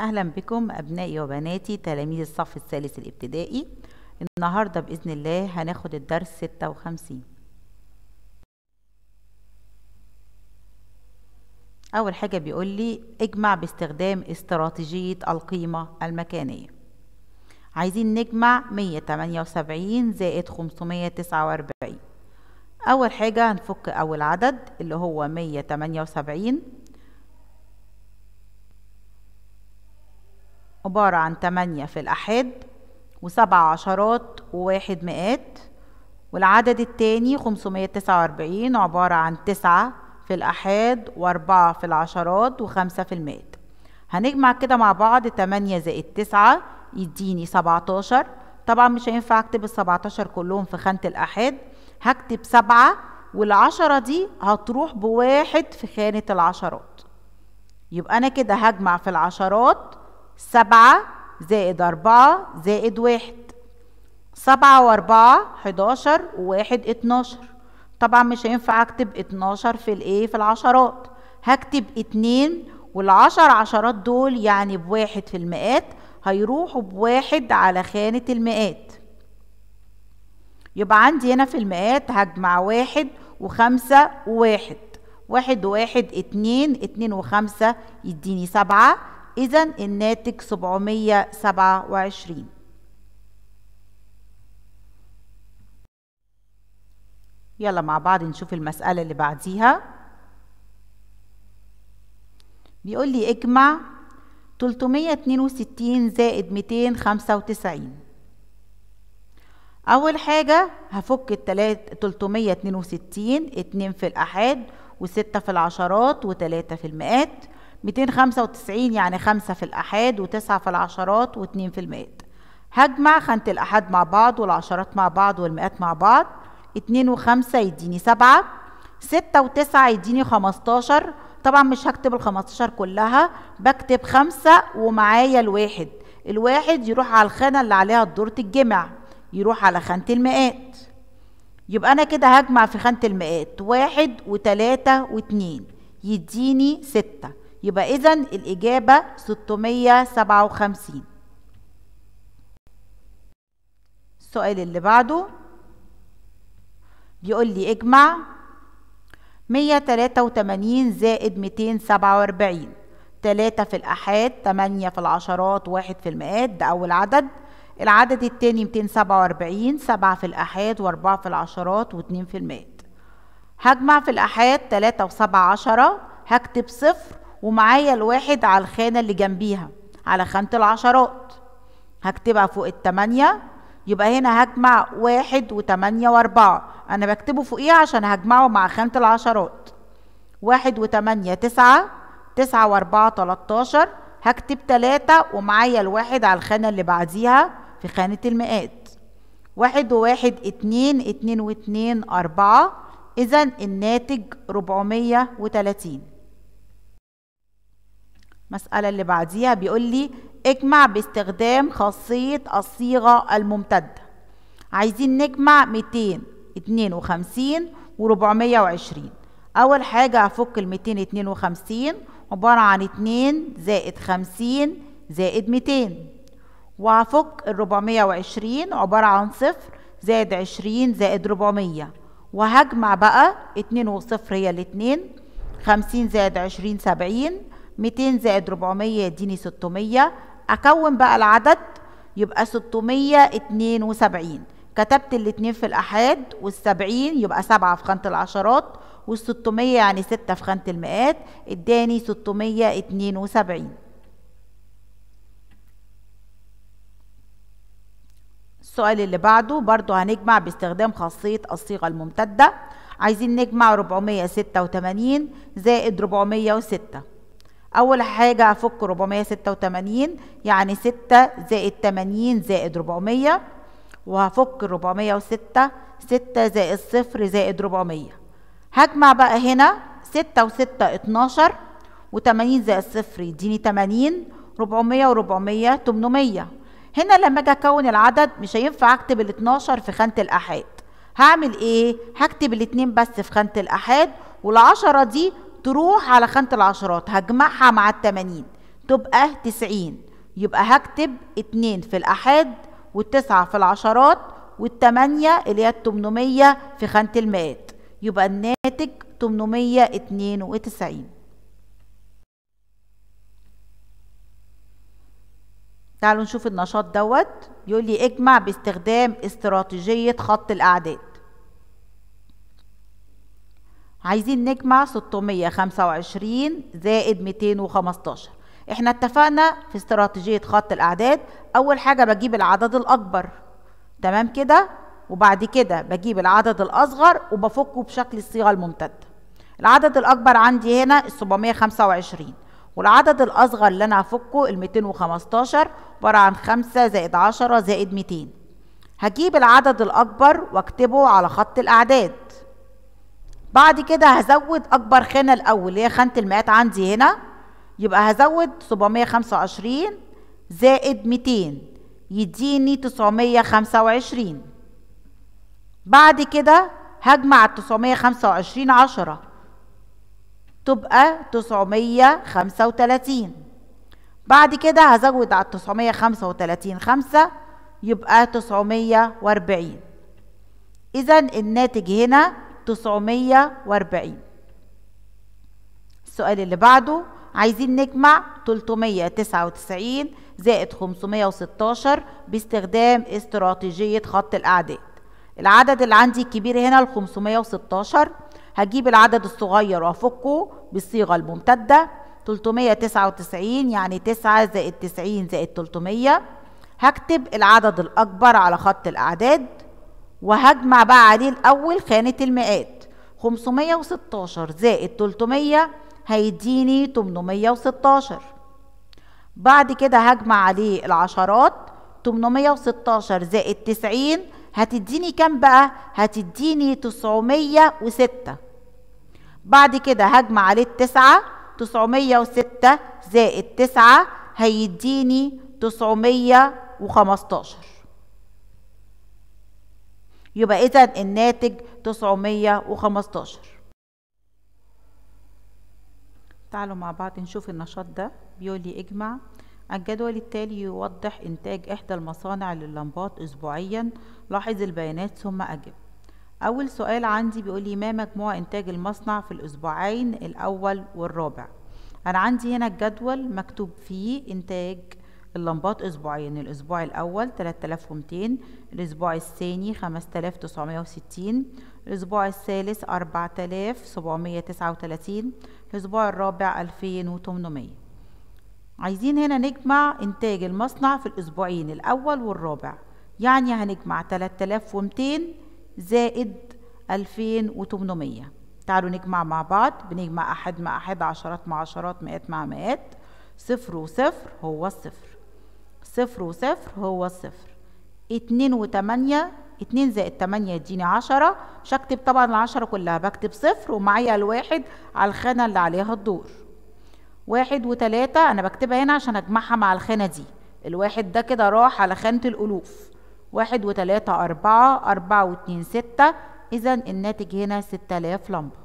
أهلا بكم أبنائي وبناتي تلاميذ الصف الثالث الابتدائي النهاردة بإذن الله هناخد الدرس 56 أول حاجة بيقول لي اجمع باستخدام استراتيجية القيمة المكانية عايزين نجمع 178 زائد 549 أول حاجة هنفك أول عدد اللي هو 178 عبارة عن تمانية في الأحاد وسبع عشرات وواحد مئات والعدد التاني خمسمية تسعة وأربعين عبارة عن تسعة في الأحاد وأربعة في العشرات وخمسة في المئات هنجمع كده مع بعض تمانية زائد تسعة يديني سبعتاشر طبعا مش هينفع اكتب السبعتاشر كلهم في خانة الأحاد هكتب سبعة والعشرة دي هتروح بواحد في خانة العشرات يبقى أنا كده هجمع في العشرات سبعة زائد أربعة زائد واحد سبعة وأربعة حداشر وواحد اتناشر طبعا مش هينفع أكتب اتناشر في الإيه في العشرات هكتب اتنين والعشر عشرات دول يعني بواحد في المئات هيروحوا بواحد على خانة المئات يبقى عندي هنا في المئات هجمع واحد وخمسة وواحد واحد واحد اتنين اتنين وخمسة يديني سبعة إذا الناتج 727 يلا مع بعض نشوف المسألة اللي بعديها بيقول لي اجمع 362 زائد 295 أول حاجة هفك التلات 362 2 في الأحاد وستة في العشرات وتلاتة في المئات 295 يعني 5 في الأحاد و9 في العشرات و2 في المئات هجمع خانة الأحاد مع بعض والعشرات مع بعض والمئات مع بعض 2 و5 يديني 7 6 و9 يديني 15 طبعا مش هكتب ال 15 كلها بكتب 5 ومعايا الواحد الواحد يروح على الخانة اللي عليها الدور تتجمع يروح على خانة المئات يبقى أنا كده هجمع في خانة المئات 1 و3 و2 يديني 6 يبقى إذا الإجابة 657 السؤال اللي بعده بيقول لي اجمع 183 زائد 247 3 في الأحاد 8 في العشرات 1 في المئات ده أول عدد العدد الثاني 247 7 في الأحاد و4 في العشرات و2 في المئات هجمع في الأحاد 3 و7 عشرة هكتب صفر ومعايا الواحد على الخانة اللي جنبيها على خانة العشرات هكتبها فوق التمانية يبقى هنا هجمع واحد وتمانية واربعة أنا بكتبه فوقيها عشان هجمعه مع خانة العشرات واحد وتمانية تسعة تسعة واربعة تلاتاشر هكتب تلاتة ومعايا الواحد على الخانة اللي بعديها في خانة المئات واحد وواحد اتنين اتنين واتنين أربعة إذا الناتج ربعمية وتلاتين المسألة اللي بعديها بيقول لي اجمع باستخدام خاصية الصيغة الممتدة عايزين نجمع 252 و420 أول حاجة هفك ال 252 عبارة عن 2 زائد 50 زائد 200 وهفك ال 420 عبارة عن صفر زائد 20 زائد 400 وهجمع بقى 2 وصفر هي الاتنين 50 زائد 20 70 200 زائد 400 يديني 600 اكون بقى العدد يبقى 672 كتبت الاتنين في الأحاد والسبعين يبقى سبعة في خانة العشرات والستمية يعني ستة في خانة المئات اداني ستمية اتنين وسبعين السؤال اللي بعده برضو هنجمع باستخدام خاصية الصيغة الممتدة عايزين نجمع 486 زائد 406 اول حاجه افك 486 يعني 6 زائد 80 زائد 400 وهفك 406 6 زائد 0 زائد 400 هجمع بقى هنا 6 و6 12 و80 زائد 0 يديني 80 400 و400 800 هنا لما اجي اكون العدد مش هينفع اكتب ال 12 في خانه الاحاد هعمل ايه هكتب الاتنين بس في خانه الاحاد والعشرة دي تروح على خانة العشرات هجمعها مع التمانين تبقى تسعين يبقى هكتب اتنين في الأحاد والتسعة في العشرات والتمانية اللي هي التمنمية في خانة المئات يبقى الناتج تمنمية اتنين وتسعين تعالوا نشوف النشاط دوت يقول لي اجمع باستخدام استراتيجية خط الأعداد عايزين نجمع 625 زائد 215 احنا اتفقنا في استراتيجية خط الأعداد أول حاجة بجيب العدد الأكبر تمام كده وبعد كده بجيب العدد الأصغر وبفكه بشكل الصيغة الممتدة العدد الأكبر عندي هنا 725 والعدد الأصغر اللي أنا هفكه ال 215 عبارة عن 5 زائد 10 زائد 200 هجيب العدد الأكبر واكتبه على خط الأعداد بعد كده هزود اكبر خانه الاول اللي هي خانه المئات عندي هنا يبقى هزود 725 زائد 200 يديني 925 بعد كده هجمع ال 925 10 تبقى 935 بعد كده هزود على 935 5 يبقى 940 إذا الناتج هنا 940 السؤال اللي بعده عايزين نجمع 399 زائد 516 باستخدام استراتيجية خط الأعداد العدد اللي عندي الكبير هنا ال 516 هجيب العدد الصغير وافكه بالصيغة الممتدة 399 يعني 9 زائد 90 زائد 300 هكتب العدد الأكبر على خط الأعداد وهجمع بقى عليه الأول خانة المئات 516 زائد 300 هيديني 816 بعد كده هجمع عليه العشرات 816 زائد 90 هتديني كام بقى؟ هتديني 906 بعد كده هجمع عليه التسعة 906 زائد 9 هيديني 915 يبقى إذا الناتج 915 تعالوا مع بعض نشوف النشاط ده بيقول لي اجمع الجدول التالي يوضح إنتاج إحدى المصانع لللمبات أسبوعيا لاحظ البيانات ثم أجب أول سؤال عندي بيقول لي ما مجموع إنتاج المصنع في الأسبوعين الأول والرابع أنا عندي هنا الجدول مكتوب فيه إنتاج اللمبات أسبوعين الأسبوع الأول 3200 الأسبوع الثاني 5960 الأسبوع الثالث 4739 الأسبوع الرابع 2800 عايزين هنا نجمع إنتاج المصنع في الأسبوعين الأول والرابع يعني هنجمع 3200 زائد 2800 تعالوا نجمع مع بعض بنجمع أحد مع أحد عشرات مع عشرات مئات مع مئات صفر وصفر هو الصفر صفر وصفر هو الصفر اتنين وتمانية اتنين زائد تمانية يديني عشرة مش هكتب طبعا العشرة كلها بكتب صفر ومعايا الواحد على الخانة اللي عليها الدور واحد وتلاتة أنا بكتبها هنا عشان أجمعها مع الخانة دي الواحد ده كده راح على خانة الألوف واحد وتلاتة أربعة أربعة واتنين ستة إذا الناتج هنا ستة آلاف لمبة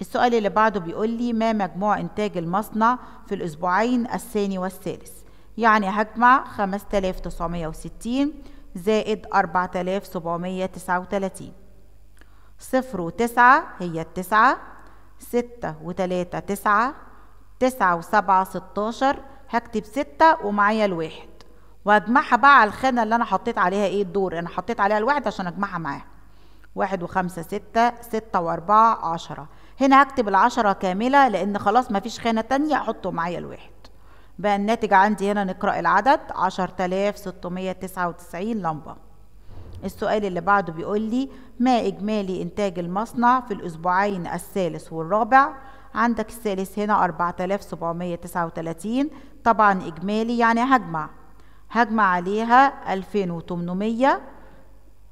السؤال اللي بعده بيقول لي ما مجموع إنتاج المصنع في الأسبوعين الثاني والثالث يعني هجمع 5960 زائد 4739 صفر وتسعة هي التسعة ستة وتلاتة تسعة تسعة وسبعة ستاشر هكتب ستة ومعايا الواحد واجمعها بقى على الخانة اللي أنا حطيت عليها إيه الدور أنا حطيت عليها الواحد عشان أجمعها معاها واحد وخمسة ستة ستة وأربعة عشرة هنا هكتب العشرة كاملة لأن خلاص مفيش خانة تانية أحطه معايا الواحد بقى الناتج عندي هنا نقرأ العدد 10699 لمبة السؤال اللي بعده بيقول لي ما إجمالي إنتاج المصنع في الأسبوعين الثالث والرابع عندك الثالث هنا 4739 طبعا إجمالي يعني هجمع هجمع عليها 2800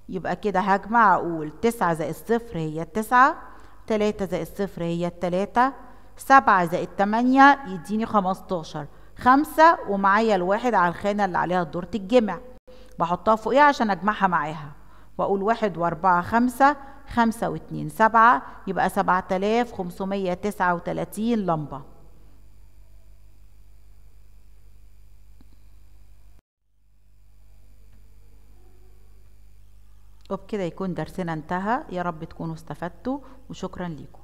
يبقى كده هجمع أقول 9 زائد 0 هي 9 3 زائد 0 هي 3 7 زائد 8 يديني 15 خمسة ومعايا الواحد على الخانة اللي عليها الدور تتجمع بحطها فوقيها عشان أجمعها معاها وأقول واحد وأربعة خمسة خمسة واتنين سبعة يبقى سبعة آلاف خمسمية تسعة وتلاتين لمبة وبكده يكون درسنا انتهى يا رب تكونوا استفدتوا وشكرا ليكم